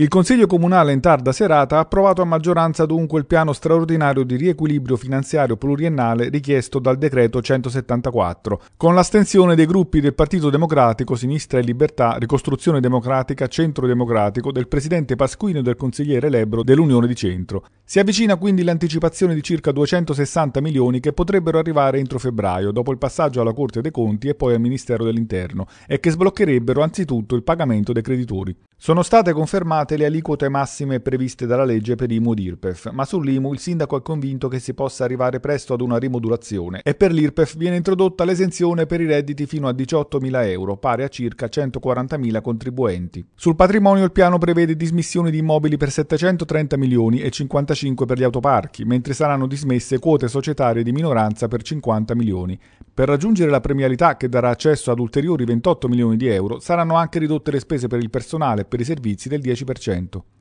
Il Consiglio Comunale in tarda serata ha approvato a maggioranza dunque il piano straordinario di riequilibrio finanziario pluriennale richiesto dal decreto 174, con l'astensione dei gruppi del Partito Democratico, Sinistra e Libertà, Ricostruzione Democratica, Centro Democratico, del Presidente Pasquino e del Consigliere Lebro dell'Unione di Centro. Si avvicina quindi l'anticipazione di circa 260 milioni che potrebbero arrivare entro febbraio, dopo il passaggio alla Corte dei Conti e poi al Ministero dell'Interno, e che sbloccherebbero anzitutto il pagamento dei creditori. Sono state confermate le aliquote massime previste dalla legge per IMU ed IRPEF, ma sull'IMU il sindaco è convinto che si possa arrivare presto ad una rimodulazione e per l'IRPEF viene introdotta l'esenzione per i redditi fino a 18.000 euro, pari a circa 140.000 contribuenti. Sul patrimonio il piano prevede dismissioni di immobili per 730 milioni e 55 per gli autoparchi, mentre saranno dismesse quote societarie di minoranza per 50 milioni. Per raggiungere la premialità che darà accesso ad ulteriori 28 milioni di euro saranno anche ridotte le spese per il personale per i servizi del 10%.